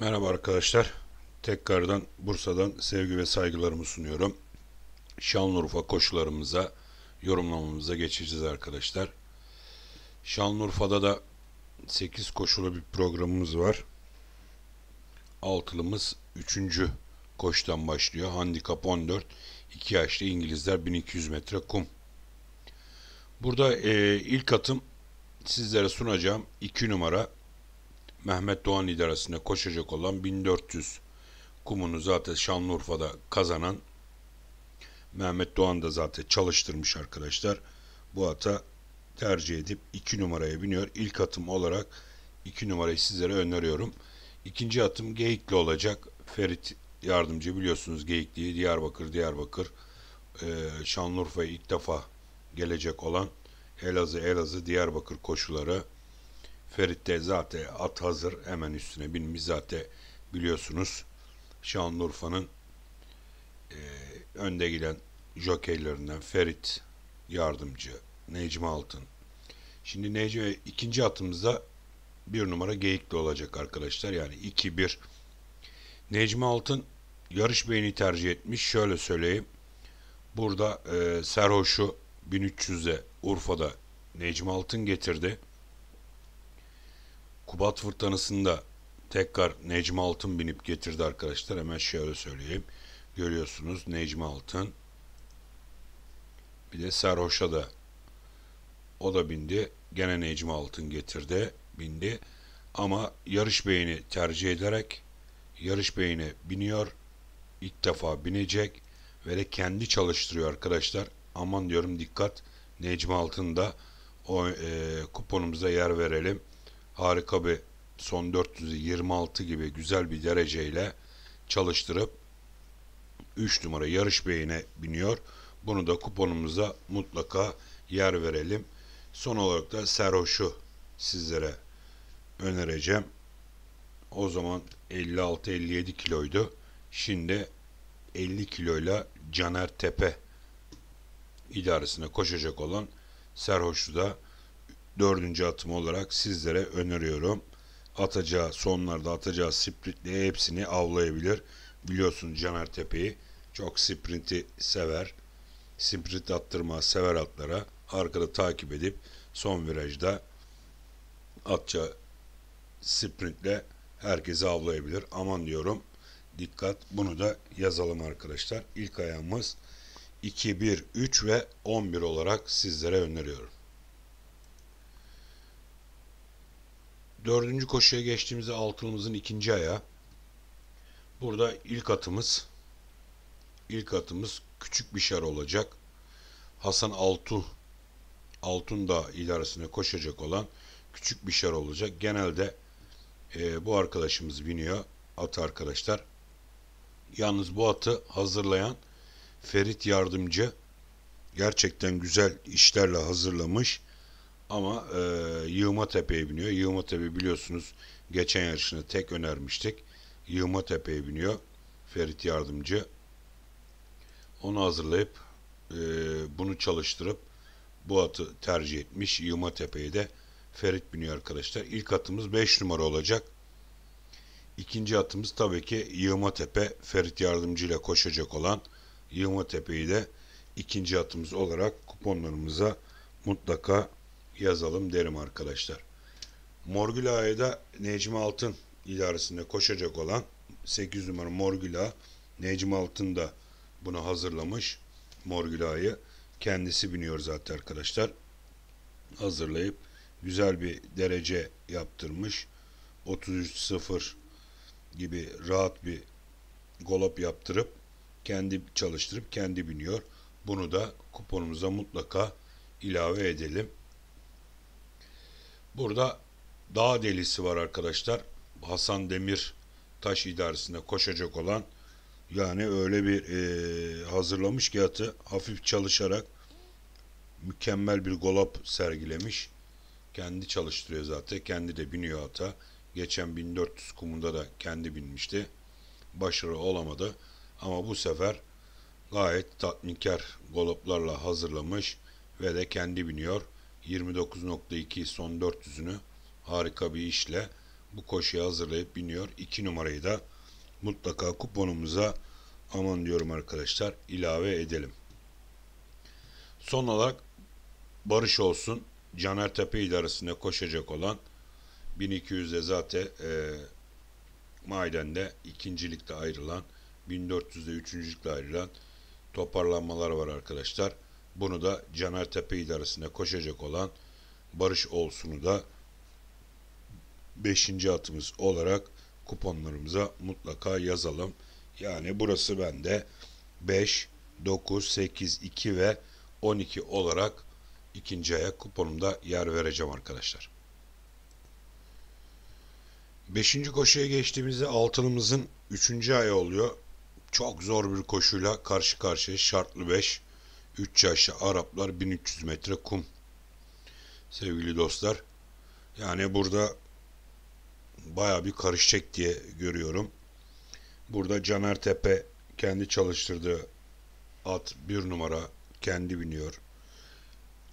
Merhaba arkadaşlar. Tekrardan Bursa'dan sevgi ve saygılarımı sunuyorum. Şanlıurfa koşularımıza, yorumlamamıza geçeceğiz arkadaşlar. Şanlıurfa'da da 8 koşulu bir programımız var. Altılımız 3. koştan başlıyor. Handikap 14. 2 yaşlı İngilizler 1200 metre kum. Burada e, ilk atım sizlere sunacağım 2 numara Mehmet Doğan idaresine koşacak olan 1400 kumunu zaten Şanlıurfa'da kazanan Mehmet Doğan da zaten çalıştırmış arkadaşlar. Bu ata tercih edip 2 numaraya biniyor. İlk atım olarak 2 numarayı sizlere öneriyorum. İkinci atım Geyikli olacak. Ferit yardımcı biliyorsunuz Geyikli'yi Diyarbakır Diyarbakır e, Şanlıurfa'ya ilk defa gelecek olan Elazığ Elazığ Diyarbakır koşuları Ferit de zaten at hazır hemen üstüne binmiş zaten biliyorsunuz Şanlıurfa'nın e, önde giden jokeylerinden Ferit yardımcı Necmi Altın. Şimdi Necmi ikinci atımızda bir numara Geyikli olacak arkadaşlar. Yani 2-1 Necmi Altın yarış beyni tercih etmiş. Şöyle söyleyeyim. Burada e, Serhoş'u 1300'e Urfa'da Necmi Altın getirdi. Kubat fırtınasında tekrar Necmi Altın binip getirdi arkadaşlar. Hemen şöyle söyleyeyim. Görüyorsunuz Necmi Altın. Bir de Serhoş'a da o da bindi. Gene Necmi Altın getirdi. Bindi. Ama yarış beyni tercih ederek yarış beyni biniyor. İlk defa binecek ve de kendi çalıştırıyor arkadaşlar. Aman diyorum dikkat. Necmi Altın'da o e, kuponumuza yer verelim harika bir son 426 gibi güzel bir dereceyle çalıştırıp 3 numara yarış beyine biniyor. Bunu da kuponumuza mutlaka yer verelim. Son olarak da Serhoş'u sizlere önereceğim. O zaman 56-57 kiloydu. Şimdi 50 kiloyla Caner Tepe idaresine koşacak olan Serhoş'u da dördüncü atım olarak sizlere öneriyorum. Atacağı sonlarda atacağı sprintle hepsini avlayabilir. Biliyorsun Caner Tepe'yi çok sprinti sever. Sprint attırma sever atlara. Arkada takip edip son virajda atça sprintle herkesi avlayabilir. Aman diyorum. Dikkat. Bunu da yazalım arkadaşlar. İlk ayağımız 2, 1, 3 ve 11 olarak sizlere öneriyorum. Dördüncü koşuya geçtiğimizde altılımızın ikinci ayağı. Burada ilk atımız ilk atımız küçük bir şar olacak. Hasan Altun Altun da ilerisine koşacak olan küçük bir şar olacak. Genelde e, bu arkadaşımız biniyor at arkadaşlar. Yalnız bu atı hazırlayan Ferit Yardımcı gerçekten güzel işlerle hazırlamış. Ama e, Yığma Tepe'ye biniyor. Yığma Tepe biliyorsunuz geçen yarışını tek önermiştik. Yığma Tepe'ye biniyor. Ferit Yardımcı. Onu hazırlayıp e, bunu çalıştırıp bu atı tercih etmiş. Yığma Tepe'ye de Ferit biniyor arkadaşlar. İlk atımız 5 numara olacak. İkinci atımız tabii ki Yığma Tepe Ferit Yardımcı ile koşacak olan Yığma Tepe'yi de ikinci atımız olarak kuponlarımıza mutlaka yazalım derim arkadaşlar. Morgülay'da Necmi Altın idaresinde koşacak olan 8 numara Morgüla Necmi Altın da bunu hazırlamış. Morgüla'yı kendisi biniyor zaten arkadaşlar. Hazırlayıp güzel bir derece yaptırmış. 33-0 gibi rahat bir golop yaptırıp kendi çalıştırıp kendi biniyor. Bunu da kuponumuza mutlaka ilave edelim. Burada dağ delisi var arkadaşlar. Hasan Demir taş idaresinde koşacak olan yani öyle bir e, hazırlamış ki atı hafif çalışarak mükemmel bir golap sergilemiş. Kendi çalıştırıyor zaten. Kendi de biniyor ata. Geçen 1400 kumunda da kendi binmişti. Başarı olamadı. Ama bu sefer gayet tatminkar golaplarla hazırlamış ve de kendi biniyor. 29.2 son 400'ünü harika bir işle bu koşuya hazırlayıp biniyor. 2 numarayı da mutlaka kuponumuza aman diyorum arkadaşlar ilave edelim. Son olarak Barış olsun Caner Tepe idaresinde koşacak olan 1200'de zaten e, Maiden'de ikincilikte ayrılan 1400'de üçüncülükte ayrılan toparlanmalar var arkadaşlar. Bunu da Caner Tepe idaresine koşacak olan Barış Olsun'u da 5. atımız olarak kuponlarımıza mutlaka yazalım. Yani burası bende 5, 9, 8, 2 ve 12 olarak ikinci ayak kuponumda yer vereceğim arkadaşlar. Beşinci koşuya geçtiğimizde altınımızın üçüncü ayı oluyor. Çok zor bir koşuyla karşı karşıya şartlı 5. 3 yaşlı Araplar 1300 metre kum. Sevgili dostlar. Yani burada baya bir karışacak diye görüyorum. Burada Caner Tepe kendi çalıştırdığı at bir numara kendi biniyor.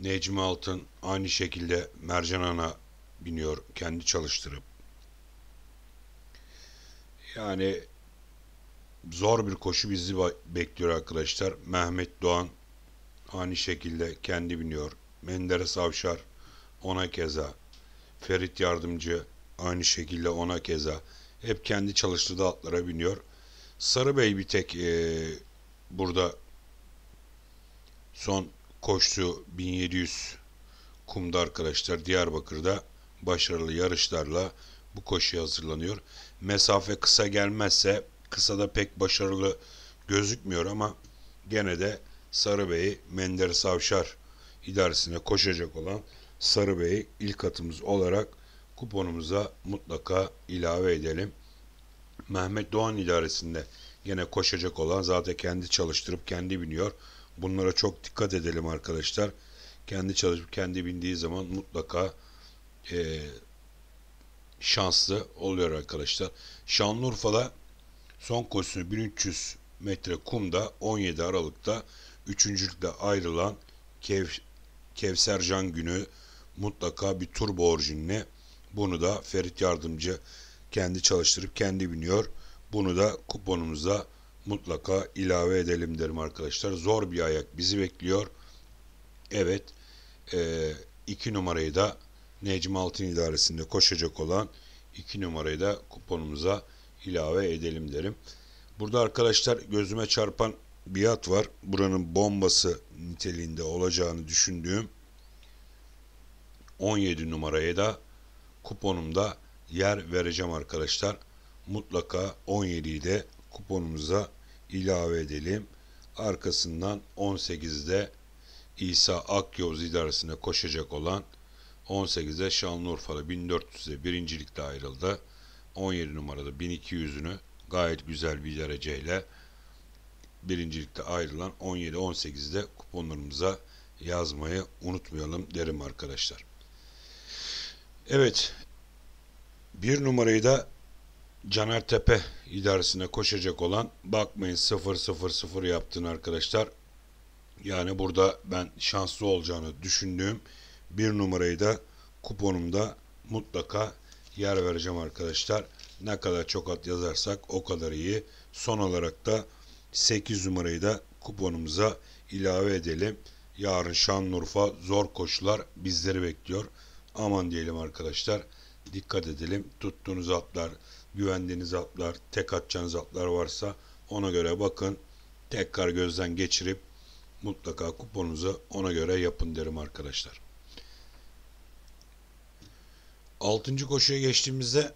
Necmi Altın aynı şekilde Mercan Ana biniyor kendi çalıştırıp. Yani zor bir koşu bizi bekliyor arkadaşlar. Mehmet Doğan Aynı şekilde kendi biniyor. Menderes Avşar ona keza. Ferit Yardımcı aynı şekilde ona keza. Hep kendi çalıştığı atlara biniyor. Sarı Bey bir tek e, burada son koştu 1700 kumda arkadaşlar Diyarbakır'da başarılı yarışlarla bu koşuya hazırlanıyor. Mesafe kısa gelmezse kısa da pek başarılı gözükmüyor ama gene de Sarıbey'i Menderes Avşar idaresine koşacak olan Sarıbey'i ilk atımız olarak kuponumuza mutlaka ilave edelim. Mehmet Doğan idaresinde yine koşacak olan zaten kendi çalıştırıp kendi biniyor. Bunlara çok dikkat edelim arkadaşlar. Kendi çalışıp kendi bindiği zaman mutlaka e, şanslı oluyor arkadaşlar. Şanlıurfa'da son koşusu 1300 metre kumda 17 Aralık'ta üçüncülükle ayrılan Kev Can günü mutlaka bir turbo orijinli. Bunu da Ferit Yardımcı kendi çalıştırıp kendi biniyor. Bunu da kuponumuza mutlaka ilave edelim derim arkadaşlar. Zor bir ayak bizi bekliyor. Evet 2 e, numarayı da Necmi Altın idaresinde koşacak olan iki numarayı da kuponumuza ilave edelim derim. Burada arkadaşlar gözüme çarpan biat var. Buranın bombası niteliğinde olacağını düşündüğüm 17 numaraya da kuponumda yer vereceğim arkadaşlar. Mutlaka 17'yi de kuponumuza ilave edelim. Arkasından 18'de İsa Akyol idaresine koşacak olan 18'de Şanlıurfa'da 1400'e birincilikte ayrıldı. 17 numarada 1200'ünü gayet güzel bir dereceyle birincilikte ayrılan 17-18'de kuponlarımıza yazmayı unutmayalım derim arkadaşlar. Evet. Bir numarayı da Caner Tepe idaresine koşacak olan bakmayın 0-0-0 yaptın arkadaşlar. Yani burada ben şanslı olacağını düşündüğüm bir numarayı da kuponumda mutlaka yer vereceğim arkadaşlar. Ne kadar çok at yazarsak o kadar iyi. Son olarak da 8 numarayı da kuponumuza ilave edelim. Yarın Şanlıurfa zor koşular bizleri bekliyor. Aman diyelim arkadaşlar. Dikkat edelim. Tuttuğunuz atlar, güvendiğiniz atlar, tek atacağınız atlar varsa ona göre bakın. Tekrar gözden geçirip mutlaka kuponunuzu ona göre yapın derim arkadaşlar. Altıncı koşuya geçtiğimizde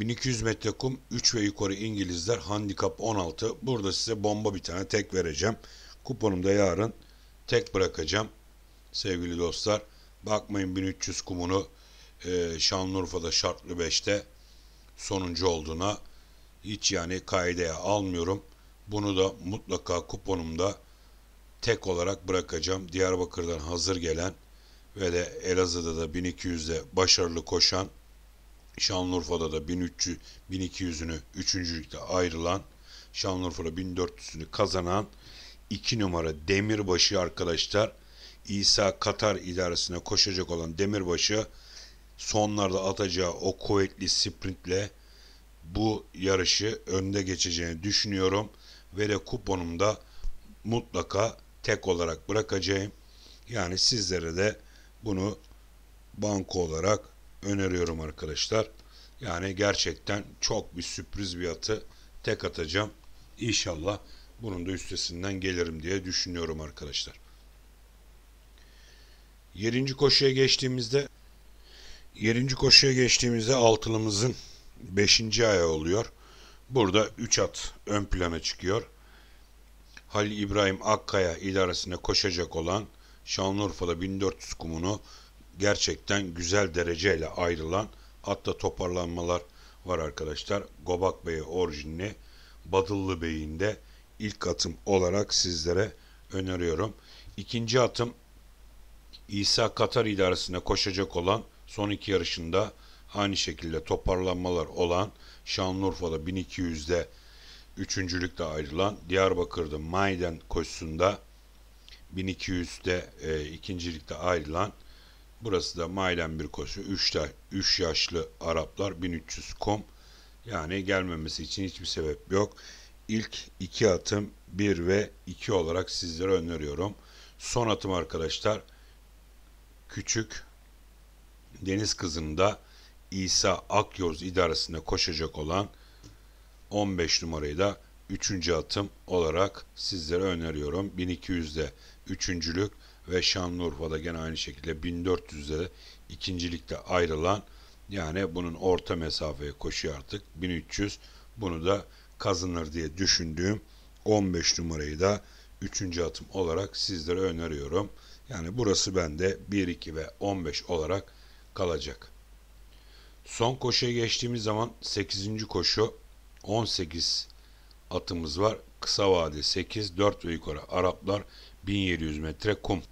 1200 metre kum 3 ve yukarı İngilizler handikap 16. Burada size bomba bir tane tek vereceğim. Kuponumda yarın tek bırakacağım sevgili dostlar. Bakmayın 1300 kumunu e, Şanlıurfa'da şartlı 5'te sonuncu olduğuna hiç yani kaideye almıyorum. Bunu da mutlaka kuponumda tek olarak bırakacağım. Diyarbakır'dan hazır gelen ve de Elazığ'da da 1200'de başarılı koşan Şanlıurfa'da da 1300 1200'ünü 3. ligde ayrılan Şanlıurfa'da 1400'ünü kazanan 2 numara Demirbaşı arkadaşlar İsa Katar idaresine koşacak olan Demirbaşı sonlarda atacağı o kuvvetli sprintle bu yarışı önde geçeceğini düşünüyorum ve de kuponumda mutlaka tek olarak bırakacağım. Yani sizlere de bunu banko olarak öneriyorum arkadaşlar. Yani gerçekten çok bir sürpriz bir atı tek atacağım. İnşallah bunun da üstesinden gelirim diye düşünüyorum arkadaşlar. Yerinci koşuya geçtiğimizde yerinci koşuya geçtiğimizde altılımızın 5. ayağı oluyor. Burada 3 at ön plana çıkıyor. Halil İbrahim Akkaya idaresine koşacak olan Şanlıurfa'da 1400 kumunu gerçekten güzel dereceyle ayrılan hatta toparlanmalar var arkadaşlar. Gobak Bey'e orijinli Badıllı Bey'in de ilk atım olarak sizlere öneriyorum. İkinci atım İsa Katar idaresine koşacak olan son iki yarışında aynı şekilde toparlanmalar olan Şanlıurfa'da 1200'de üçüncülükte ayrılan Diyarbakır'da Mayden koşusunda 1200'de e, ikincilikte ayrılan Burası da Maylen bir koşu. 3 3 yaşlı Araplar 1300 kom. Yani gelmemesi için hiçbir sebep yok. İlk iki atım 1 ve 2 olarak sizlere öneriyorum. Son atım arkadaşlar küçük deniz kızında İsa Akyol idaresinde koşacak olan 15 numarayı da 3. atım olarak sizlere öneriyorum. 1200'de 3.lük ve Şanlıurfa'da gene aynı şekilde 1400'de ikincilikte ayrılan yani bunun orta mesafeye koşuyor artık 1300 bunu da kazanır diye düşündüğüm 15 numarayı da 3. atım olarak sizlere öneriyorum. Yani burası bende 1, 2 ve 15 olarak kalacak. Son koşuya geçtiğimiz zaman 8. koşu 18 atımız var. Kısa vade 8, 4 ve yukarı Araplar 1700 metre kum.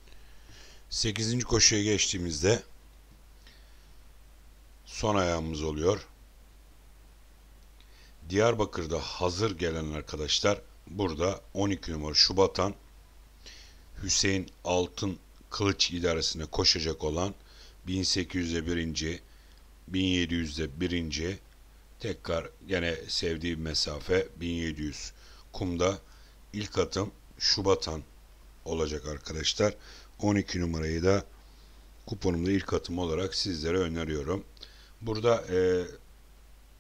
8. koşuya geçtiğimizde son ayağımız oluyor. Diyarbakır'da hazır gelen arkadaşlar burada 12 numara Şubatan Hüseyin Altın Kılıç idaresine koşacak olan 1800'de birinci, 1700'de birinci, tekrar gene sevdiği mesafe 1700 kumda ilk atım Şubatan olacak arkadaşlar. 12 numarayı da kuponumda ilk atım olarak sizlere öneriyorum. Burada e,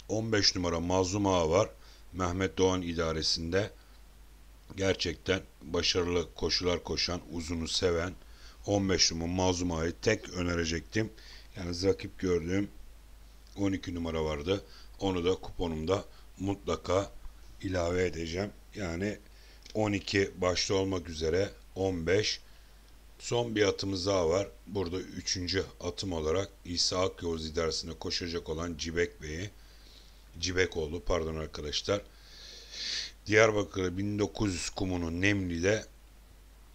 15 numara Mazlum Ağa var. Mehmet Doğan idaresinde gerçekten başarılı koşular koşan, uzunu seven 15 numara Mazlum Ağa'yı tek önerecektim. Yani rakip gördüğüm 12 numara vardı. Onu da kuponumda mutlaka ilave edeceğim. Yani 12 başta olmak üzere 15 Son bir atımız daha var. Burada üçüncü atım olarak İsa Akyol zidersine koşacak olan Cibek Bey'i Cibekoğlu pardon arkadaşlar. Diyarbakır 1900 kumunu Nemli'de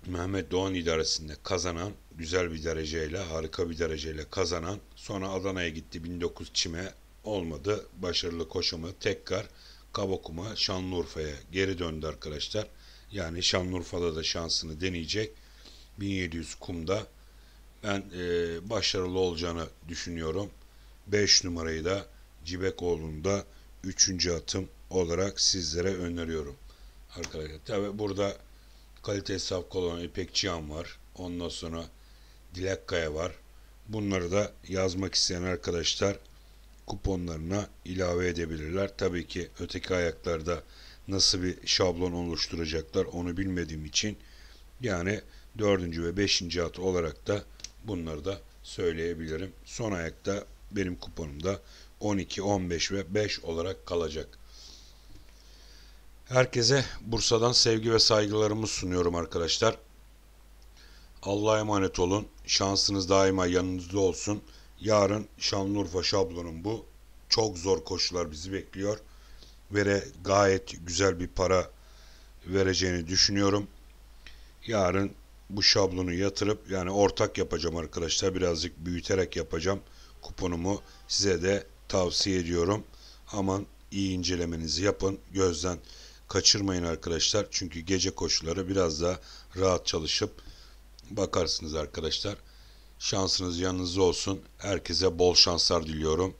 Mehmet Doğan idaresinde kazanan güzel bir dereceyle harika bir dereceyle kazanan sonra Adana'ya gitti 1900 çime olmadı. Başarılı koşumu tekrar Kabokuma Şanlıurfa'ya geri döndü arkadaşlar. Yani Şanlıurfa'da da şansını deneyecek. 1700 kumda ben e, başarılı olacağını düşünüyorum. 5 numarayı da Cibekoğlu'nda 3. atım olarak sizlere öneriyorum. Arkadaşlar tabi burada kalite hesap kolonu İpekçiyan var. Ondan sonra Dilekkaya var. Bunları da yazmak isteyen arkadaşlar kuponlarına ilave edebilirler. Tabii ki öteki ayaklarda nasıl bir şablon oluşturacaklar onu bilmediğim için yani dördüncü ve beşinci at olarak da bunları da söyleyebilirim. Son ayakta benim kuponumda 12, 15 ve 5 olarak kalacak. Herkese Bursa'dan sevgi ve saygılarımı sunuyorum arkadaşlar. Allah'a emanet olun. Şansınız daima yanınızda olsun. Yarın Şanlıurfa şablonun bu. Çok zor koşular bizi bekliyor. Vere gayet güzel bir para vereceğini düşünüyorum yarın bu şablonu yatırıp yani ortak yapacağım arkadaşlar. Birazcık büyüterek yapacağım kuponumu. Size de tavsiye ediyorum. Aman iyi incelemenizi yapın. Gözden kaçırmayın arkadaşlar. Çünkü gece koşulları biraz daha rahat çalışıp bakarsınız arkadaşlar. Şansınız yanınızda olsun. Herkese bol şanslar diliyorum.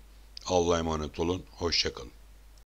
Allah'a emanet olun. Hoşçakalın.